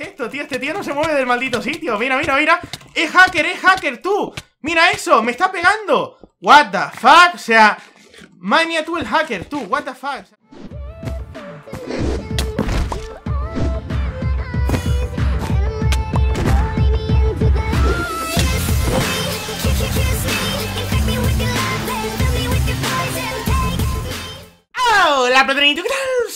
esto, tío? Este tío no se mueve del maldito sitio Mira, mira, mira Es hacker, es hacker, tú Mira eso, me está pegando What the fuck, o sea Madre mía, tú el hacker, tú What the fuck Hola, ¿qué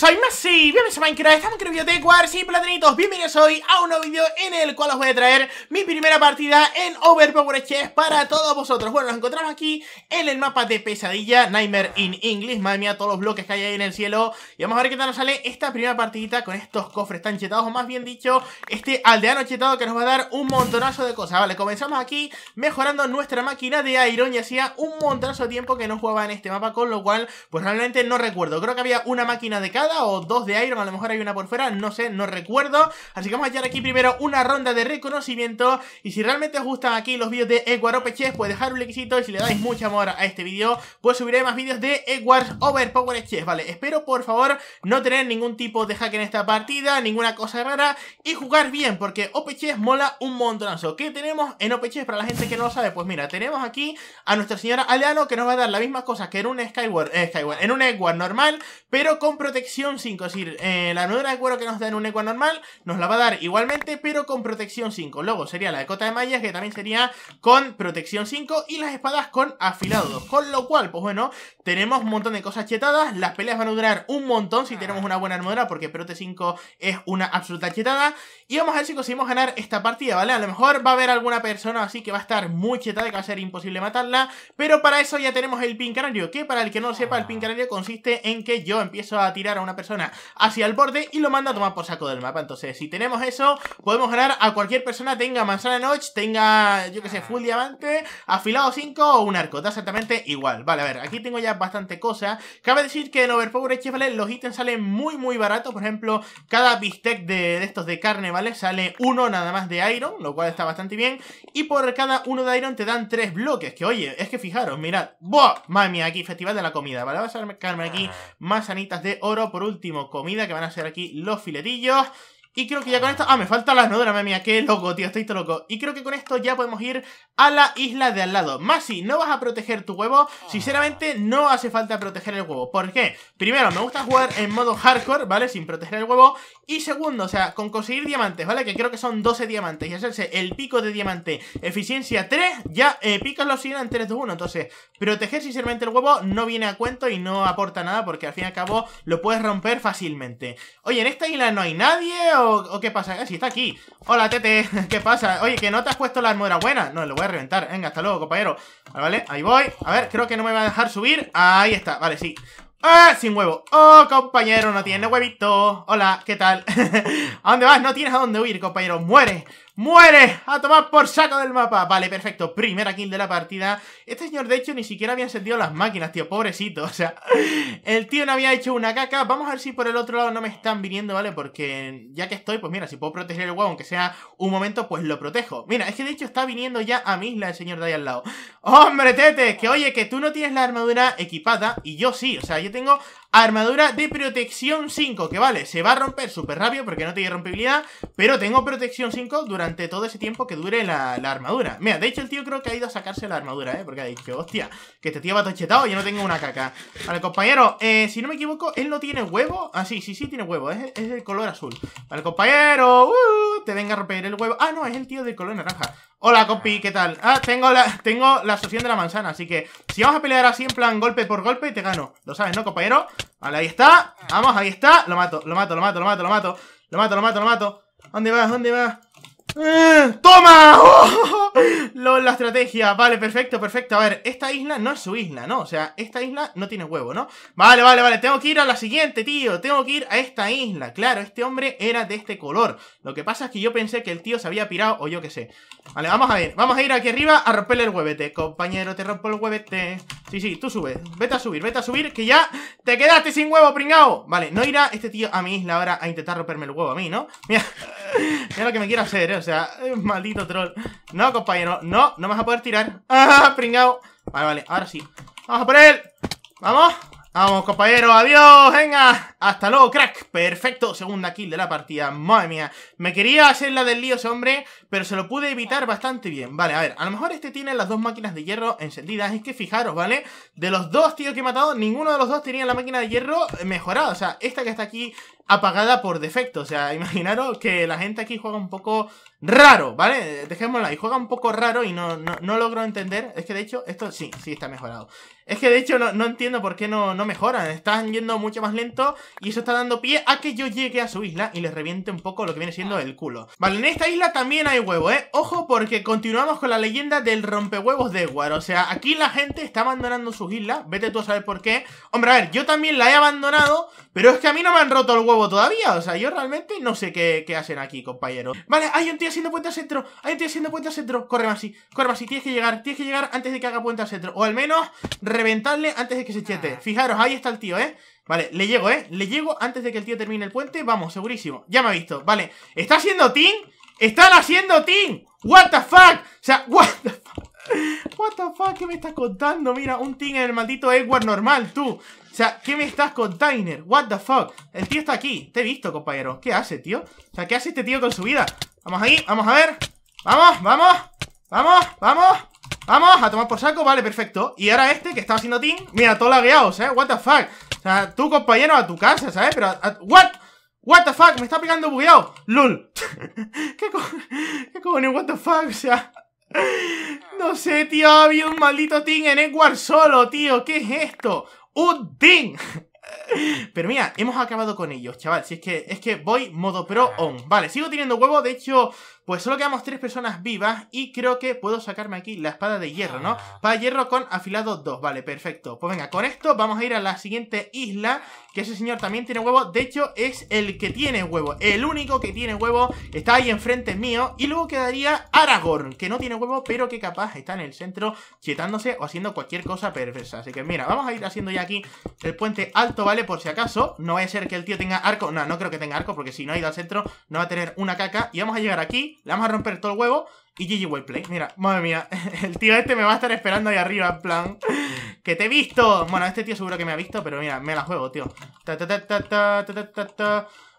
soy Messi, bienvenidos a Minecraft, estamos en el video de y Platinitos Bienvenidos hoy a un nuevo vídeo en el cual os voy a traer mi primera partida en Overpower Chess para todos vosotros Bueno, nos encontramos aquí en el mapa de Pesadilla, Nightmare in English Madre mía, todos los bloques que hay ahí en el cielo Y vamos a ver qué tal nos sale esta primera partidita con estos cofres tan chetados O más bien dicho, este aldeano chetado que nos va a dar un montonazo de cosas Vale, comenzamos aquí mejorando nuestra máquina de Iron Y hacía un montonazo de tiempo que no jugaba en este mapa Con lo cual, pues realmente no recuerdo, creo que había una máquina de cada o dos de Iron, a lo mejor hay una por fuera, no sé, no recuerdo. Así que vamos a echar aquí primero una ronda de reconocimiento y si realmente os gustan aquí los vídeos de Eguaropeches, pues dejar un likecito y si le dais mucho amor a este vídeo, pues subiré más vídeos de Over Overpower Chess, ¿vale? Espero por favor no tener ningún tipo de hack en esta partida, ninguna cosa rara y jugar bien porque OPCS mola un montonazo. ¿Qué tenemos en OPCS para la gente que no lo sabe? Pues mira, tenemos aquí a nuestra señora Aleano, que nos va a dar La misma cosa que en un Skyward, eh, Skyward en un Edward normal, pero con protección 5. Es decir, eh, la armadura de cuero que nos da en un eco normal nos la va a dar igualmente, pero con protección 5. Luego sería la de cota de mallas, que también sería con protección 5. Y las espadas con afilado Con lo cual, pues bueno, tenemos un montón de cosas chetadas. Las peleas van a durar un montón si tenemos ah. una buena armadura, porque prote 5 es una absoluta chetada. Y vamos a ver si conseguimos ganar esta partida, ¿vale? A lo mejor va a haber alguna persona así que va a estar muy chetada, que va a ser imposible matarla. Pero para eso ya tenemos el pin canario, que para el que no lo sepa, el pin canario consiste en que yo empiezo a tirar a una persona hacia el borde y lo manda a tomar por saco del mapa. Entonces, si tenemos eso, podemos ganar a cualquier persona, tenga manzana noche, tenga, yo que sé, full diamante, afilado 5 o un arco. exactamente igual. Vale, a ver, aquí tengo ya bastante cosas. Cabe decir que en Overpower Chief, ¿vale? Los ítems salen muy, muy baratos. Por ejemplo, cada bistec de, estos de carne, ¿vale? Sale uno nada más de iron, lo cual está bastante bien. Y por cada uno de iron te dan tres bloques. Que oye, es que fijaros, mirad. ¡Buah! Mami, aquí, Festival de la Comida, ¿vale? Vas a sacarme aquí ah. manzanitas de oro por por último, comida, que van a ser aquí los filetillos. Y creo que ya con esto... Ah, me falta la nodra, mamá mía. Qué loco, tío. Estoy todo loco. Y creo que con esto ya podemos ir a la isla de al lado. Más si no vas a proteger tu huevo. Ah. Sinceramente, no hace falta proteger el huevo. ¿Por qué? Primero, me gusta jugar en modo hardcore, ¿vale? Sin proteger el huevo. Y segundo, o sea, con conseguir diamantes, ¿vale? Que creo que son 12 diamantes. Y hacerse el pico de diamante eficiencia 3, ya eh, picas los signos en 3, 2, 1. Entonces, proteger sinceramente el huevo no viene a cuento y no aporta nada. Porque al fin y al cabo lo puedes romper fácilmente. Oye, en esta isla no hay nadie o, qué pasa? Eh, si está aquí. Hola, Tete, ¿qué pasa? Oye, que no te has puesto la armadura buena. No, lo voy a reventar. Venga, hasta luego, compañero. Vale, vale, ahí voy. A ver, creo que no me va a dejar subir. Ahí está, vale, sí. ¡Ah! Sin huevo. ¡Oh, compañero! No tiene huevito. Hola, ¿qué tal? ¿A dónde vas? No tienes a dónde huir, compañero. ¡Muere! ¡Muere! ¡A tomar por saco del mapa! Vale, perfecto. Primera kill de la partida. Este señor, de hecho, ni siquiera había encendido las máquinas, tío. Pobrecito, o sea... El tío no había hecho una caca. Vamos a ver si por el otro lado no me están viniendo, ¿vale? Porque ya que estoy, pues mira, si puedo proteger el huevo, aunque sea un momento, pues lo protejo. Mira, es que de hecho está viniendo ya a mí el señor de ahí al lado. ¡Hombre, Tete! Que oye, que tú no tienes la armadura equipada y yo sí. O sea, yo tengo Armadura de protección 5, que vale, se va a romper súper rápido porque no tiene rompibilidad, pero tengo protección 5 durante todo ese tiempo que dure la, armadura. Mira, de hecho el tío creo que ha ido a sacarse la armadura, ¿eh? Porque ha dicho, hostia, que este tío va tochetado y yo no tengo una caca. Vale, compañero, eh, si no me equivoco, él no tiene huevo. Ah, sí, sí, sí tiene huevo, es, de el color azul. Vale, compañero, uh, te venga a romper el huevo. Ah, no, es el tío del color naranja. Hola, compi, ¿qué tal? Ah, tengo la, tengo la asociación de la manzana, así que si vamos a pelear así en plan golpe por golpe, te gano. Lo sabes, ¿no, compañero? Vale, ahí está. Vamos, ahí está. Lo mato, lo mato, lo mato, lo mato, lo mato. Lo mato, lo mato, lo mato. ¿Dónde vas? ¿Dónde vas? ¡Eh! ¡Toma! la estrategia. Vale, perfecto, perfecto. A ver, esta isla no es su isla, ¿no? O sea, esta isla no tiene huevo, ¿no? Vale, vale, vale. Tengo que ir a la siguiente, tío. Tengo que ir a esta isla. Claro, este hombre era de este color. Lo que pasa es que yo pensé que el tío se había pirado o yo qué sé. Vale, vamos a ver. Vamos a ir aquí arriba a romperle el huevete. Compañero, te rompo el huevete. Sí, sí, tú subes. Vete a subir, vete a subir, que ya te quedaste sin huevo, pringao. Vale, no irá este tío a mi isla ahora a intentar romperme el huevo a mí, ¿no? Mira, mira lo que me quiero hacer, ¿eh? o sea, maldito troll. No, compañero, no, no me vas a poder tirar. ¡Ah, pringao! Vale, vale, ahora sí. ¡Vamos a por él! ¡Vamos! Vamos, compañero! adiós, venga. Hasta luego, crack. Perfecto, segunda kill de la partida. Madre mía. Me quería hacer la del lío ese hombre, pero se lo pude evitar bastante bien. Vale, a ver, a lo mejor este tiene las dos máquinas de hierro encendidas. Es que fijaros, ¿vale? De los dos tíos que he matado, ninguno de los dos tenía la máquina de hierro mejorada. O sea, esta que está aquí apagada por defecto. O sea, imaginaros que la gente aquí juega un poco raro, ¿vale? Dejémosla y juega un poco raro y no, no, logro entender. Es que de hecho, esto sí, sí está mejorado. Es que de hecho no, no entiendo por qué no, no mejoran. Están yendo mucho más lento y eso está dando pie a que yo llegue a su isla y les reviente un poco lo que viene siendo el culo. Vale, en esta isla también hay huevo, ¿eh? Ojo porque continuamos con la leyenda del rompehuevos de Edward O sea, aquí la gente está abandonando sus islas. Vete tú a saber por qué. Hombre, a ver, yo también la he abandonado pero es que a mí no me han roto el huevo todavía. O sea, yo realmente no sé qué, hacen aquí, compañero. Vale, hay un tío haciendo puente al centro. Hay un tío haciendo puente al centro. Corre más así, corre más Tienes que llegar, tienes que llegar antes de que haga puente al centro. O al menos reventarle antes de que se chete. Fijaros, ahí está el tío, ¿eh? Vale, le llego, ¿eh? Le llego antes de que el tío termine el puente. Vamos, segurísimo. Ya me ha visto. Vale, ¿está haciendo team? ¡Están haciendo team? ¡What the fuck! O sea, what ¿Qué me estás contando? Mira, un ting en el maldito Edward normal, tú. O sea, ¿qué me estás contando? What the fuck? El tío está aquí. Te he visto, compañero. ¿Qué hace, tío? O sea, ¿qué hace este tío con su vida? Vamos ahí, vamos a ver. Vamos, vamos. Vamos, vamos. Vamos, a tomar por saco, vale, perfecto Y ahora este que estaba haciendo ting, mira, todo lagueado, ¿eh? What the fuck, o sea, tú compañero a tu casa, ¿sabes? Pero, what, what the fuck, me está pegando bugueado, lul ¿Qué, coño ¿Qué what the fuck, o sea no sé, tío, Había un maldito ting en Edward solo, tío. ¿Qué es esto? ¡Un ting! Pero mira, hemos acabado con ellos, chaval. Si es que, es que voy modo pro ah. on. Vale, sigo teniendo huevo. De hecho, pues solo quedamos tres personas vivas y creo que puedo sacarme aquí la espada de hierro, ¿no? Espada ah. de hierro con afilado 2, vale, perfecto. Pues venga, con esto vamos a ir a la siguiente isla, que ese señor también tiene huevo. De hecho, es el que tiene huevo, el único que tiene huevo. Está ahí enfrente mío. Y luego quedaría Aragorn, que no tiene huevo, pero que capaz está en el centro chetándose o haciendo cualquier cosa perversa. Así que mira, vamos a ir haciendo ya aquí el puente alto, ¿vale? Por si acaso. No va a ser que el tío tenga arco. No, no creo que tenga arco, porque si no ha ido al centro no va a tener una caca. Y vamos a llegar aquí le vamos a romper todo el huevo y GG play. Mira, madre mía, el tío este me va a estar esperando ahí arriba, en plan, que te he visto. Bueno, este tío seguro que me ha visto, pero mira, me la juego, tío.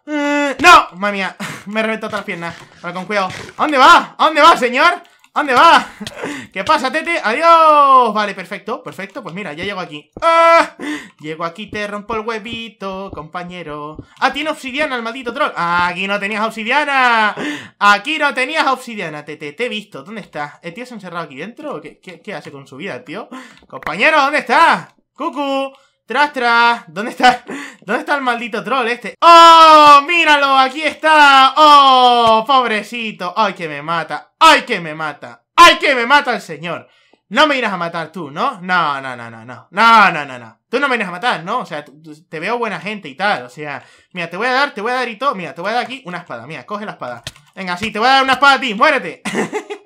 ¡No! Madre mía, me reventado todas las piernas. Ahora, con cuidado. ¿A dónde va? ¿A dónde va, señor? ¿Dónde va? ¿Qué pasa, Tete? ¡Adiós! Vale, perfecto, perfecto. Pues mira, ya llego aquí. ¡Ah! Llego aquí, te rompo el huevito, compañero. ¡Ah, tiene obsidiana el maldito troll! aquí no tenías obsidiana! ¡Aquí no tenías obsidiana, Tete! Te he visto. ¿Dónde estás? ¿El ¿Eh, tío se ha encerrado aquí dentro? ¿Qué, qué, qué hace con su vida, tío? ¡Compañero, ¿dónde está? ¡Cucu! ¡Tras, tras! ¿Dónde está? ¿Dónde está el maldito troll este? ¡Oh! ¡Míralo! ¡Aquí está! ¡Oh! ¡Pobrecito! ¡Ay, que me mata! ¡Ay, que me mata! ¡Ay, que me mata el señor! No me irás a matar tú, ¿no? No, no, no, no, no. No, no, no, no. Tú no me irás a matar, ¿no? O sea, te veo buena gente y tal. O sea, mira, te voy a dar, te voy a dar y todo. Mira, te voy a dar aquí una espada. Mira, coge la espada. Venga, sí, te voy a dar una espada a ti. Muérete.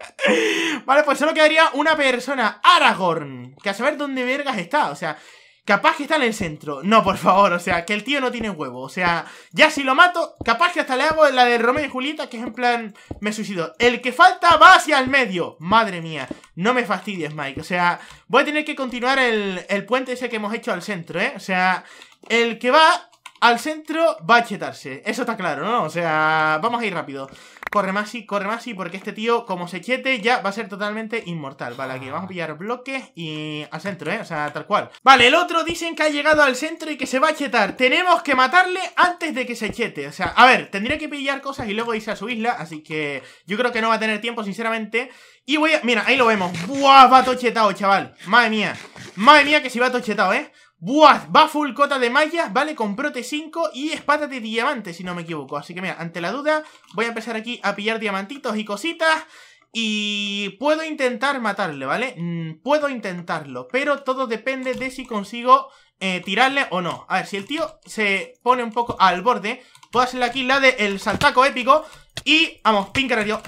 vale, pues solo quedaría una persona, Aragorn. Que a saber dónde vergas está. O sea, Capaz que está en el centro. No, por favor, o sea, que el tío no tiene huevo. O sea, ya si lo mato, capaz que hasta le hago la de Romeo y Julieta, que es en plan, me suicido. El que falta va hacia el medio. Madre mía, no me fastidies, Mike. O sea, voy a tener que continuar el, el puente ese que hemos hecho al centro, ¿eh? O sea, el que va al centro va a chetarse, eso está claro, ¿no? O sea, vamos a ir rápido. Corre Masi, corre Masi, porque este tío, como se chete, ya va a ser totalmente inmortal. Vale, aquí vamos a pillar bloques y al centro, ¿eh? O sea, tal cual. Vale, el otro dicen que ha llegado al centro y que se va a chetar. Tenemos que matarle antes de que se chete. O sea, a ver, tendría que pillar cosas y luego irse a su isla, así que yo creo que no va a tener tiempo, sinceramente. Y voy a... Mira, ahí lo vemos. ¡Buah! Va tochetado, chaval. Madre mía. Madre mía que si va tochetado, ¿eh? Buah, va full cota de mallas, vale, con prote 5 y espada de diamante, si no me equivoco. Así que mira, ante la duda, voy a empezar aquí a pillar diamantitos y cositas. Y puedo intentar matarle, ¿vale? Mm, puedo intentarlo, pero todo depende de si consigo eh, tirarle o no. A ver, si el tío se pone un poco al borde, puedo hacerle aquí la del saltaco épico. Y, vamos, pin canario,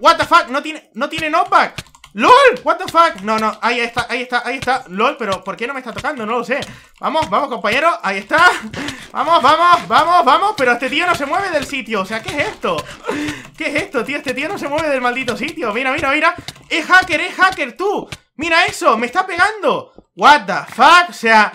What the fuck, no tiene, no tiene knockback. ¡LOL! ¿What the fuck? No, no, ahí está, ahí está, ahí está ¡LOL! Pero ¿por qué no me está tocando? No lo sé Vamos, vamos, compañero, ahí está Vamos, vamos, vamos, vamos Pero este tío no se mueve del sitio, o sea, ¿qué es esto? ¿Qué es esto, tío? Este tío no se mueve del maldito sitio Mira, mira, mira Es hacker, es hacker, tú Mira eso, me está pegando What the fuck, o sea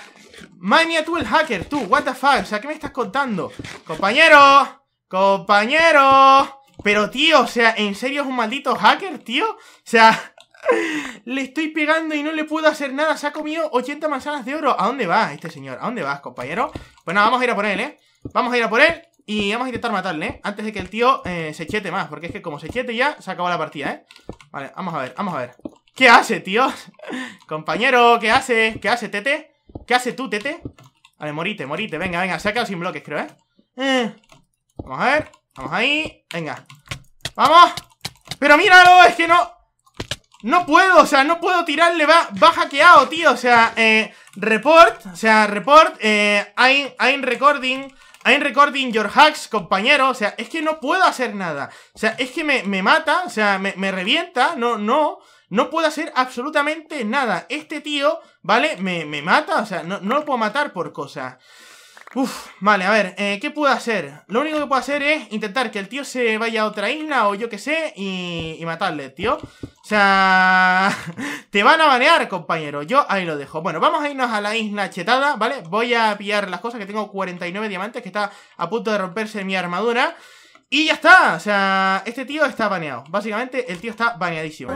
Madre mía, tú el hacker, tú, what the fuck O sea, ¿qué me estás contando? Compañero Compañero Pero tío, o sea, ¿en serio es un maldito hacker, tío? O sea, le estoy pegando y no le puedo hacer nada. Se ha comido 80 manzanas de oro. ¿A dónde va este señor? ¿A dónde vas, compañero? Pues nada, vamos a ir a por él, ¿eh? Vamos a ir a por él y vamos a intentar matarle, ¿eh? Antes de que el tío eh, se chete más. Porque es que como se chete ya, se acabó la partida, ¿eh? Vale, vamos a ver, vamos a ver. ¿Qué hace, tío? compañero, ¿qué hace? ¿Qué hace, Tete? ¿Qué hace tú, Tete? Vale, morite, morite. Venga, venga, se ha quedado sin bloques, creo, ¿eh? eh. Vamos a ver. Vamos ahí. Venga. ¡Vamos! ¡Pero míralo! Es que no... No puedo, o sea, no puedo tirarle, va, va hackeado, tío. O sea, eh, report, o sea, report, eh, I'm, I'm recording. I'm recording your hacks, compañero. O sea, es que no puedo hacer nada. O sea, es que me, me mata, o sea, me, me, revienta. No, no, no puedo hacer absolutamente nada. Este tío, ¿vale? Me, me mata, o sea, no, no lo puedo matar por cosas. Uf, vale, a ver, eh, ¿qué puedo hacer? Lo único que puedo hacer es intentar que el tío se vaya a otra isla o yo qué sé y, matarle, tío. O sea, te van a banear, compañero. Yo ahí lo dejo. Bueno, vamos a irnos a la isla chetada, ¿vale? Voy a pillar las cosas, que tengo 49 diamantes, que está a punto de romperse mi armadura. Y ya está, o sea, este tío está baneado. Básicamente, el tío está baneadísimo.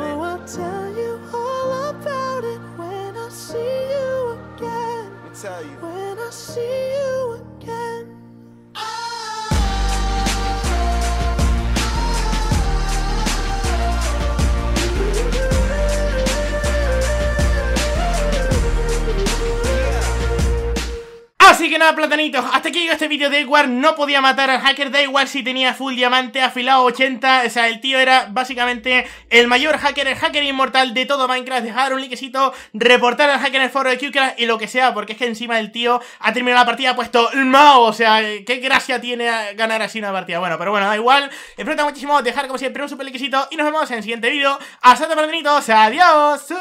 platanitos, hasta que llegó este vídeo de Edward. No podía matar al hacker da igual si tenía full diamante afilado 80. O sea, el tío era básicamente el mayor hacker, el hacker inmortal de todo Minecraft. Dejar un likecito, reportar al hacker en el foro de QCraft y lo que sea, porque es que encima el tío ha terminado la partida, ha puesto Mao. O sea, qué gracia tiene ganar así una partida. Bueno, pero bueno, da igual. enfrenta muchísimo, dejar como siempre un super likecito y nos vemos en el siguiente vídeo. Hasta platanitos, adiós.